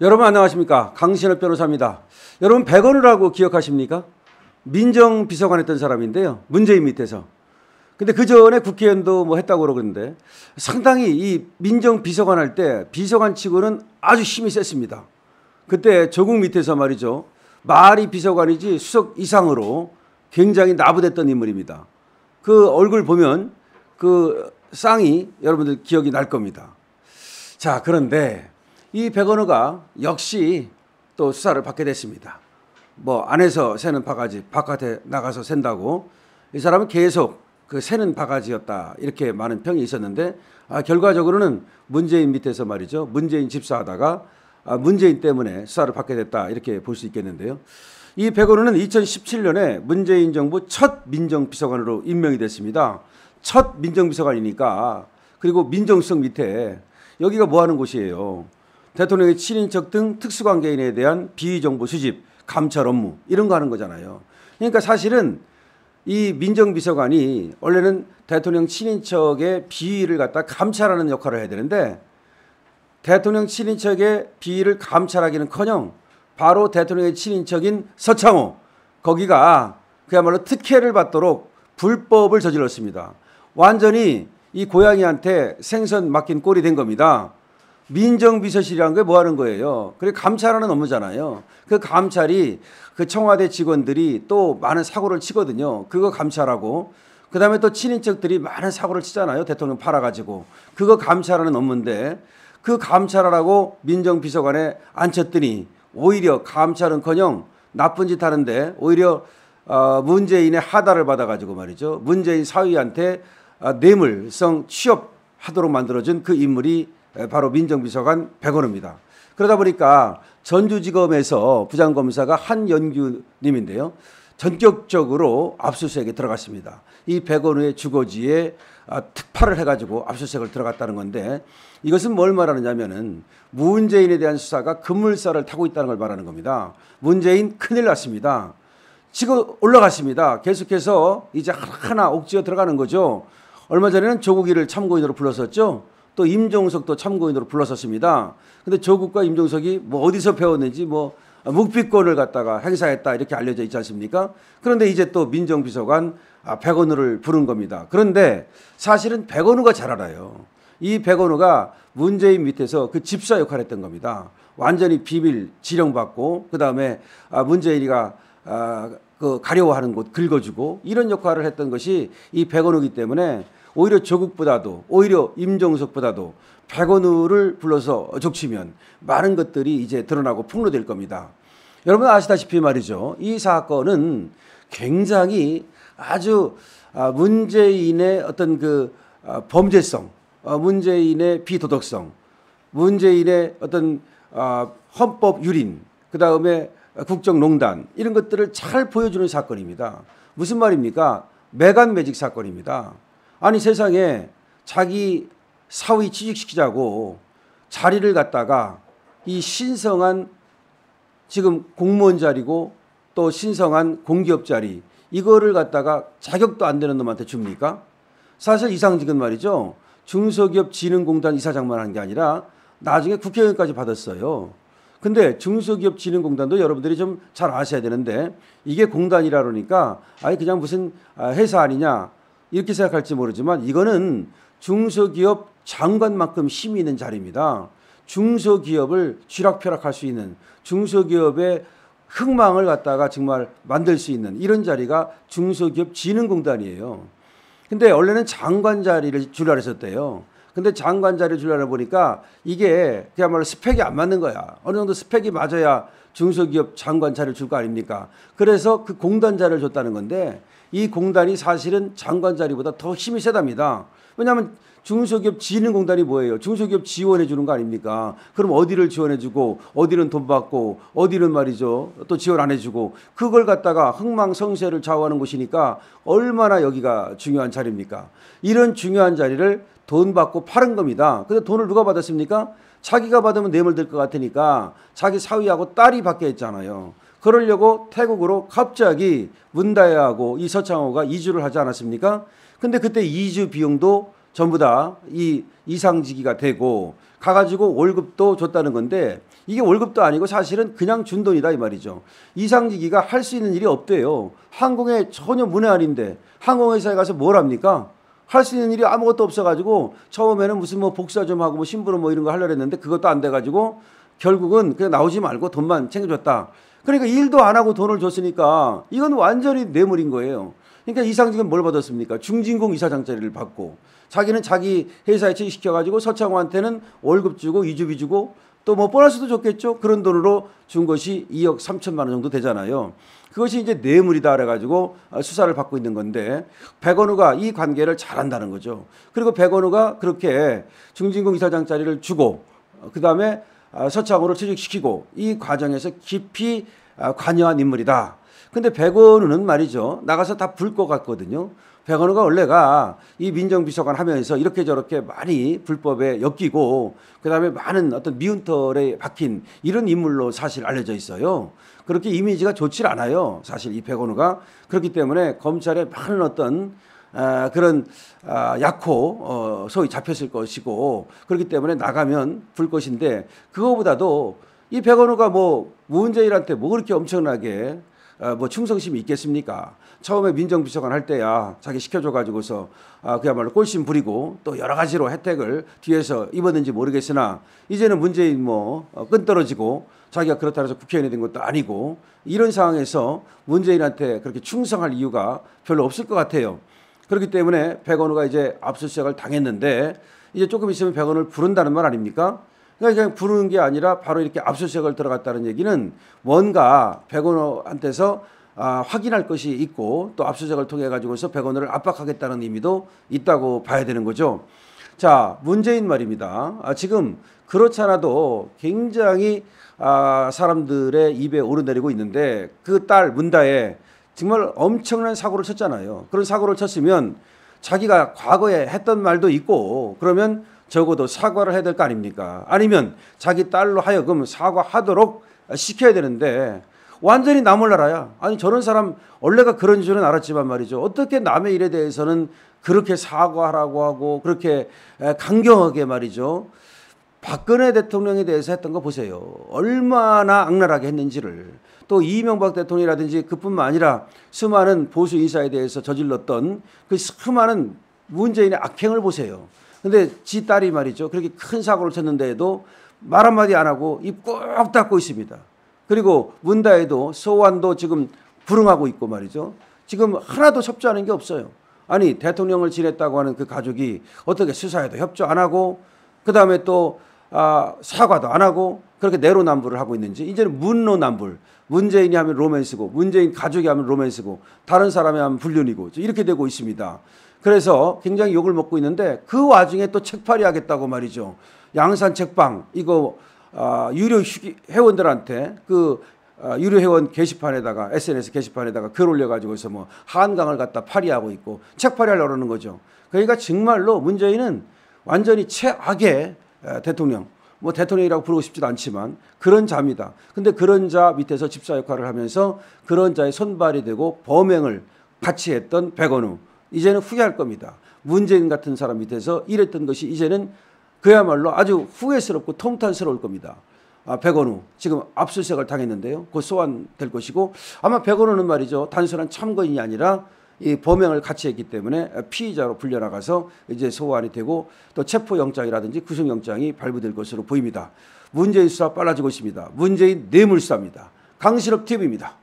여러분 안녕하십니까? 강신업 변호사입니다. 여러분 백원을 라고 기억하십니까? 민정 비서관 했던 사람인데요. 문재인 밑에서. 근데 그 전에 국회의원도 뭐 했다고 그러는데 상당히 이 민정 비서관 할 때 비서관 치고는 아주 힘이 셌습니다. 그때 조국 밑에서 말이죠. 말이 비서관이지 수석 이상으로 굉장히 나부됐던 인물입니다. 그 얼굴 보면 그 쌍이 여러분들 기억이 날 겁니다. 자, 그런데 이 백언어가 역시 또 수사를 받게 됐습니다. 뭐 안에서 새는 바가지, 바깥에 나가서 샌다고 이 사람은 계속 그 새는 바가지였다 이렇게 많은 평이 있었는데 아, 결과적으로는 문재인 밑에서 말이죠 문재인 집사하다가 아, 문재인 때문에 수사를 받게 됐다 이렇게 볼 수 있겠는데요. 이 백원우는 2017년에 문재인 정부 첫 민정비서관으로 임명이 됐습니다. 첫 민정비서관이니까 그리고 민정수석 밑에 여기가 뭐 하는 곳이에요. 대통령의 친인척등 특수관계인에 대한 비위정보 수집, 감찰 업무 이런 거 하는 거잖아요. 그러니까 사실은 이 민정비서관이 원래는 대통령 친인척의 비위를 갖다 감찰하는 역할을 해야 되는데 대통령 친인척의 비위를 감찰하기는커녕 바로 대통령의 친인척인 서창호 거기가 그야말로 특혜를 받도록 불법을 저질렀습니다. 완전히 이 고양이한테 생선 맡긴 꼴이 된 겁니다. 민정비서실이라는게뭐 하는 거예요? 그래 감찰하는 업무잖아요. 그 감찰이 그 청와대 직원들이 또 많은 사고를 치거든요. 그거 감찰하고 그다음에 또 친인척들이 많은 사고를 치잖아요. 대통령 팔아 가지고. 그거 감찰하는 업무인데 그 감찰하라고 민정비서관에 앉혔더니 오히려 감찰은커녕 나쁜 짓 하는데 오히려 어, 문재인의 하달을 받아 가지고 말이죠. 문재인 사위한테 아, 뇌물성 취업하도록 만들어준 그 인물이 바로 민정비서관 백원우입니다. 그러다 보니까 전주지검에서 부장검사가 한연규님인데요. 전격적으로 압수수색에 들어갔습니다. 이 백원우의 주거지에 아, 특파를 해가지고 압수수색을 들어갔다는 건데 이것은 뭘 말하느냐면은 문재인에 대한 수사가 급물살을 타고 있다는 걸 말하는 겁니다. 문재인 큰일 났습니다. 지금 올라갔습니다. 계속해서 이제 하나 옥지어 들어가는 거죠. 얼마 전에는 조국이를 참고인으로 불렀었죠. 또 임종석도 참고인으로 불렀었습니다. 근데 조국과 임종석이 뭐 어디서 배웠는지 뭐 묵비권을 갖다가 행사했다 이렇게 알려져 있지 않습니까? 그런데 이제 또 민정비서관 아, 백원우를 부른 겁니다. 그런데 사실은 백원우가 잘 알아요. 이 백원우가 문재인 밑에서 그 집사 역할을 했던 겁니다. 완전히 비밀 지령받고 그 다음에 아, 문재인이가 아, 그 가려워하는 곳 긁어주고 이런 역할을 했던 것이 이 백원우기 때문에 오히려 조국보다도 오히려 임종석보다도 백원우를 불러서 족치면 많은 것들이 이제 드러나고 폭로될 겁니다. 여러분 아시다시피 말이죠. 이 사건은 굉장히 아주 아, 문재인의 어떤 그 아, 범죄성, 어, 문재인의 비도덕성, 문재인의 어떤 아, 헌법 유린, 그 다음에 국정농단 이런 것들을 잘 보여주는 사건입니다. 무슨 말입니까? 매간 매직 사건입니다. 아니 세상에 자기 사위 취직시키자고 자리를 갖다가 이 신성한 지금 공무원 자리고 또 신성한 공기업 자리 이거를 갖다가 자격도 안 되는 놈한테 줍니까? 사실 이상직은 말이죠. 중소기업진흥공단 이사장만 한 게 아니라 나중에 국회의원까지 받았어요. 근데 중소기업진흥공단도 여러분들이 좀 잘 아셔야 되는데 이게 공단이라 그러니까 아예 그냥 무슨 아, 회사 아니냐 이렇게 생각할지 모르지만 이거는 중소기업 장관만큼 힘이 있는 자리입니다. 중소기업을 쥐락펴락할 수 있는 중소기업의 흥망을 갖다가 정말 만들 수 있는 이런 자리가 중소기업 진흥공단이에요. 근데 원래는 장관 자리를 주라 했었대요. 근데 장관 자리 를 주려나 보니까 이게 그야말로 스펙이 안 맞는 거야. 어느 정도 스펙이 맞아야 중소기업 장관 자리를 줄 거 아닙니까? 그래서 그 공단 자리를 줬다는 건데 이 공단이 사실은 장관 자리보다 더 힘이 세답니다. 왜냐하면 중소기업 지능공단이 뭐예요? 중소기업 지원해 주는 거 아닙니까? 그럼 어디를 지원해 주고 어디는 돈 받고 어디는 말이죠. 또 지원 안 해주고 그걸 갖다가 흥망성쇠를 좌우하는 곳이니까 얼마나 여기가 중요한 자리입니까? 이런 중요한 자리를 돈 받고 파는 겁니다. 근데 돈을 누가 받았습니까? 자기가 받으면 뇌물될 것 같으니까 자기 사위하고 딸이 받게 했잖아요. 그러려고 태국으로 갑자기 문다야하고 이서창호가 이주를 하지 않았습니까? 근데 그때 이주 비용도 전부 다 이 이상직이가 되고 가가지고 월급도 줬다는 건데 이게 월급도 아니고 사실은 그냥 준 돈이다 이 말이죠. 이상직이가 할 수 있는 일이 없대요. 항공에 전혀 문외 아닌데 항공회사에 가서 뭘 합니까? 할 수 있는 일이 아무것도 없어가지고 처음에는 무슨 뭐 복사 좀 하고 뭐 심부름 뭐 이런 거 하려고 했는데 그것도 안 돼가지고 결국은 그냥 나오지 말고 돈만 챙겨줬다. 그러니까 일도 안 하고 돈을 줬으니까 이건 완전히 뇌물인 거예요. 그러니까 이상직은 뭘 받았습니까? 중진공 이사장 자리를 받고 자기는 자기 회사에 취직시켜가지고 서창호한테는 월급 주고 이주비 주고 또 뭐 보너스도 줬겠죠. 그런 돈으로 준 것이 2억 3천만 원 정도 되잖아요. 그것이 이제 뇌물이다 그래가지고 수사를 받고 있는 건데 백원우가 이 관계를 잘한다는 거죠. 그리고 백원우가 그렇게 중진공 이사장 자리를 주고 그 다음에 서창호를 취직시키고 이 과정에서 깊이 관여한 인물이다. 근데 백원우는 말이죠. 나가서 다 불 것 같거든요. 백원우가 원래가 이 민정비서관 하면서 이렇게 저렇게 많이 불법에 엮이고 그다음에 많은 어떤 미운털에 박힌 이런 인물로 사실 알려져 있어요. 그렇게 이미지가 좋질 않아요. 사실 이 백원우가 그렇기 때문에 검찰에 많은 어떤 아, 그런 아, 약호 어, 소위 잡혔을 것이고 그렇기 때문에 나가면 불 것인데 그거보다도 이 백원우가 뭐 문재인한테 뭐 그렇게 엄청나게 어, 뭐 충성심이 있겠습니까? 처음에 민정비서관 할 때야 자기 시켜줘가지고서 아, 그야말로 꼴심 부리고 또 여러 가지로 혜택을 뒤에서 입었는지 모르겠으나 이제는 문재인 뭐끈 어, 떨어지고 자기가 그렇다 해서 국회의원이 된 것도 아니고 이런 상황에서 문재인한테 그렇게 충성할 이유가 별로 없을 것 같아요. 그렇기 때문에 백원우가 이제 압수수색을 당했는데 이제 조금 있으면 백원을 부른다는 말 아닙니까? 그러니까 그냥 부르는 게 아니라 바로 이렇게 압수수색을 들어갔다는 얘기는 뭔가 백원호한테서 아, 확인할 것이 있고 또 압수수색을 통해 가지고서 백원호를 압박하겠다는 의미도 있다고 봐야 되는 거죠. 자, 문재인 말입니다. 아, 지금 그렇잖아도 굉장히 아, 사람들의 입에 오르내리고 있는데 그 딸 문다에 정말 엄청난 사고를 쳤잖아요. 그런 사고를 쳤으면 자기가 과거에 했던 말도 있고 그러면 적어도 사과를 해야 될 거 아닙니까? 아니면 자기 딸로 하여금 사과하도록 시켜야 되는데 완전히 남을 나라야. 아니 저런 사람 원래가 그런 줄은 알았지만 말이죠. 어떻게 남의 일에 대해서는 그렇게 사과하라고 하고 그렇게 강경하게 말이죠. 박근혜 대통령에 대해서 했던 거 보세요. 얼마나 악랄하게 했는지를 또 이명박 대통령이라든지 그뿐만 아니라 수많은 보수 인사에 대해서 저질렀던 그 수많은 문재인의 악행을 보세요. 근데 지 딸이 말이죠. 그렇게 큰 사고를 쳤는데도 말 한마디 안 하고 입 꼭 닫고 있습니다. 그리고 문다에도 소환도 지금 불응하고 있고 말이죠. 지금 하나도 협조하는 게 없어요. 아니 대통령을 지냈다고 하는 그 가족이 어떻게 수사에도 협조 안 하고 그 다음에 또 아, 사과도 안 하고 그렇게 내로남불을 하고 있는지 이제는 문로남불 문재인이 하면 로맨스고 문재인 가족이 하면 로맨스고 다른 사람이 하면 불륜이고 이렇게 되고 있습니다. 그래서 굉장히 욕을 먹고 있는데 그 와중에 또 책팔이 하겠다고 말이죠. 양산 책방 이거 아, 유료 회원들한테 그 아, 유료 회원 게시판에다가 SNS 게시판에다가 글 올려가지고 해서 뭐 한강을 갖다 파리하고 있고 책파리하려는 거죠. 그러니까 정말로 문재인은 완전히 최악의 대통령 뭐 대통령이라고 부르고 싶지도 않지만 그런 자입니다. 근데 그런 자 밑에서 집사 역할을 하면서 그런 자의 손발이 되고 범행을 같이 했던 백원우 이제는 후회할 겁니다. 문재인 같은 사람이 돼서 이랬던 것이 이제는 그야말로 아주 후회스럽고 통탄스러울 겁니다. 아, 백원우 지금 압수수색을 당했는데요. 곧 소환될 것이고 아마 백원우는 말이죠. 단순한 참고인이 아니라 이 범행을 같이 했기 때문에 피의자로 불려나가서 이제 소환이 되고 또 체포영장이라든지 구속영장이 발부될 것으로 보입니다. 문재인 수사 빨라지고 있습니다. 문재인 뇌물수사입니다. 강실업 TV입니다.